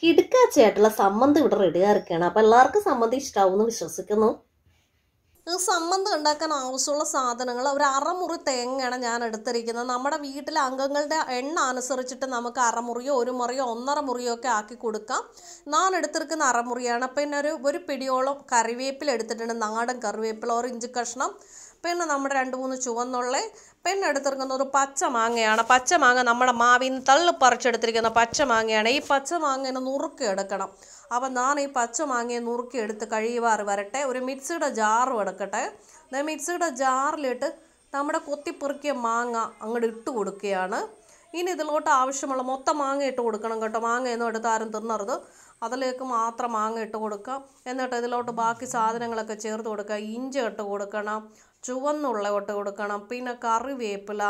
കിടുക്കാച്ചയായിട്ടുള്ള സമ്മന്തി ഇവിടെ റെഡിയായിരിക്കുകയാണ് അപ്പൊ എല്ലാവർക്കും സമ്മന്തി എന്ന് വിശ്വസിക്കുന്നു സമ്മന്തം ഉണ്ടാക്കാൻ ആവശ്യമുള്ള സാധനങ്ങൾ ഒരു അറമുറി തേങ്ങയാണ് ഞാൻ എടുത്തിരിക്കുന്നത് നമ്മുടെ വീട്ടിലെ അംഗങ്ങളുടെ എണ്ണ അനുസരിച്ചിട്ട് നമുക്ക് അറമുറിയോ ഒരു മുറിയോ ഒന്നര മുറിയോ ഒക്കെ ആക്കി കൊടുക്കാം ഞാൻ എടുത്തിരിക്കുന്ന അറമുറിയാണ് പിന്നെ ഒരു ഒരു പിടിയോളം കറിവേപ്പില എടുത്തിട്ടുണ്ട് നാടൻ കറിവേപ്പില ഒരു ഇഞ്ചി കഷ്ണം പിന്നെ നമ്മുടെ രണ്ട് മൂന്ന് ചുവന്നുള്ള പെണ്ണെടുത്തിറങ്ങുന്ന ഒരു പച്ച മാങ്ങയാണ് പച്ച മാങ്ങ നമ്മുടെ മാവിൻ നിന്ന് പറിച്ചെടുത്തിരിക്കുന്ന പച്ച മാങ്ങയാണ് ഈ പച്ച മാങ്ങനെ നുറുക്കി എടുക്കണം അപ്പം ഞാൻ ഈ പച്ച മാങ്ങയെ നുറുക്കി എടുത്ത് കഴിയുവാറ് വരട്ടെ ഒരു മിക്സിയുടെ ജാറും എടുക്കട്ടെ മിക്സിയുടെ ജാറിലിട്ട് നമ്മുടെ കൊത്തിപ്പെറുക്കിയ മാങ്ങ അങ്ങോട്ട് ഇട്ട് കൊടുക്കുകയാണ് ഇനി ഇതിലോട്ട് ആവശ്യമുള്ള മൊത്തം മാങ്ങ ഇട്ട് കൊടുക്കണം കേട്ടോ മാങ്ങയൊന്നും എടുത്ത് ആരും തിന്നരുത് അതിലേക്ക് മാത്രം മാങ്ങ ഇട്ട് കൊടുക്കുക എന്നിട്ട് ഇതിലോട്ട് ബാക്കി സാധനങ്ങളൊക്കെ ചേർത്ത് കൊടുക്കുക ഇഞ്ചി ഇട്ട് കൊടുക്കണം ചുവന്നുള്ളി ഇട്ട് കൊടുക്കണം പിന്നെ കറിവേപ്പില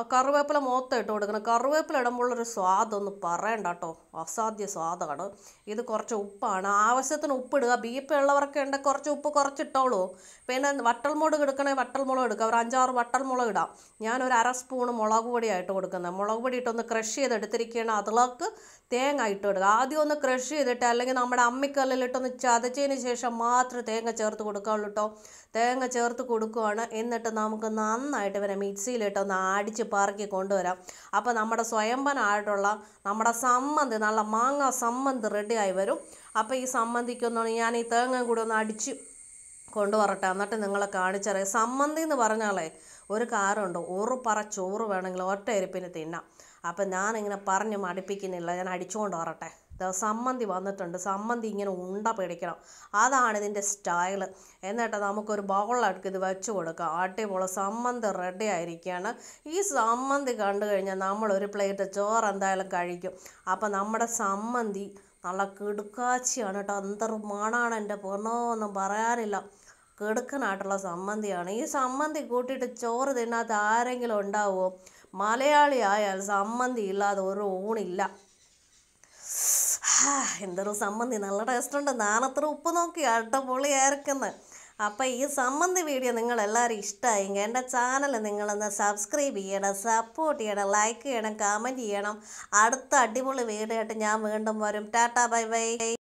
ആ കറിവേപ്പില മൊത്തം ഇട്ട് കൊടുക്കണം കറിവേപ്പില ഇടുമ്പോഴുള്ളൊരു സ്വാദൊന്ന് പറയണ്ട കേട്ടോ അസാധ്യ സ്വാദാണ് ഇത് കുറച്ച് ഉപ്പാണ് ആവശ്യത്തിന് ഉപ്പിടുക ബി പി ഉള്ളവർക്ക് ഉണ്ട് കുറച്ച് ഉപ്പ് കുറച്ചിട്ടോളൂ പിന്നെ വട്ടൽമുളക് എടുക്കണേ വട്ടൽമുളക് എടുക്കുക ഒരു അഞ്ചാറ് വട്ടൽമുളക് ഇടാം ഞാനൊരു അര സ്പൂൺ മുളക് ആയിട്ട് കൊടുക്കുന്നത് മുളക് പൊടി ഇട്ടൊന്ന് ക്രഷ് ചെയ്തെടുത്തിരിക്കുകയാണ് അതിലേക്ക് തേങ്ങ ഇട്ട് കൊടുക്കുക ആദ്യം ഒന്ന് ക്രഷ് ചെയ്തിട്ട് അല്ലെങ്കിൽ നമ്മുടെ അമ്മിക്കല്ലിലിട്ടൊന്ന് ചതച്ചതിന് ശേഷം മാത്രം തേങ്ങ ചേർത്ത് കൊടുക്കാവുള്ളൂ കേട്ടോ തേങ്ങ ചേർത്ത് കൊടുക്കുകയാണ് എന്നിട്ട് നമുക്ക് നന്നായിട്ട് ഇവരെ മിക്സിയിലിട്ടൊന്ന് അടിച്ച് പാർക്കി കൊണ്ടുവരാം അപ്പോൾ നമ്മുടെ സ്വയംഭനായിട്ടുള്ള നമ്മുടെ സമ്മന്തി നല്ല മാങ്ങ സമ്മന്തി റെഡിയായി വരും അപ്പോൾ ഈ സമ്മന്തിക്കൊന്നാണ് ഞാൻ ഈ തേങ്ങ കൂടെ ഒന്ന് അടിച്ച് കൊണ്ടുവരട്ടെ എന്നിട്ട് നിങ്ങളെ കാണിച്ചറിയാം സമ്മന്തി എന്ന് പറഞ്ഞാലേ ഒരു കാരുണ്ട് ഒരു പറ ചോറ് വേണമെങ്കിൽ ഒറ്റ എരിപ്പിന് തിന്നാം അപ്പം ഞാനിങ്ങനെ പറഞ്ഞ് മടിപ്പിക്കുന്നില്ല ഞാൻ അടിച്ചുകൊണ്ട് വരട്ടെ സമ്മന്തി വന്നിട്ടുണ്ട് സമ്മന്തി ഇങ്ങനെ ഉണ്ട പിടിക്കണം അതാണ് ഇതിൻ്റെ സ്റ്റൈല് എന്നിട്ട് നമുക്കൊരു ബൗളിലേക്ക് ഇത് വെച്ച് കൊടുക്കാം അടിപൊളി സമ്മന്തി റെഡി ആയിരിക്കുകയാണ് ഈ സമ്മന്തി കണ്ടു കഴിഞ്ഞാൽ നമ്മളൊരു പ്ലേറ്റ് ചോറ് എന്തായാലും കഴിക്കും അപ്പോൾ നമ്മുടെ സമ്മന്തി നല്ല കിടുക്കാച്ചിയാണ് കേട്ടോ എന്തൊരു മണാണ് എൻ്റെ ഒന്നും പറയാനില്ല കിടുക്കനായിട്ടുള്ള സമ്മന്തിയാണ് ഈ സമ്മന്തി കൂട്ടിയിട്ട് ചോറ് തിന്നാത്ത ആരെങ്കിലും ഉണ്ടാവുമോ മലയാളി ആയാൽ സമ്മന്തി ഇല്ലാതെ ഒരു ഊണില്ല എന്തൊരു സമ്മന്തി നല്ല ടേസ്റ്റ് ഉണ്ട് നാനത്ര ഉപ്പ് നോക്കി ഏർക്കുന്ന അപ്പോൾ ഈ സമ്മന്തി വീഡിയോ നിങ്ങളെല്ലാവരും ഇഷ്ടമായെങ്കിൽ എൻ്റെ ചാനൽ നിങ്ങളൊന്ന് സബ്സ്ക്രൈബ് ചെയ്യണം സപ്പോർട്ട് ചെയ്യണം ലൈക്ക് ചെയ്യണം കമൻറ്റ് ചെയ്യണം അടുത്ത അടിപൊളി വീഡിയോ ആയിട്ട് ഞാൻ വീണ്ടും വരും ടാറ്റാ ബൈ ബൈ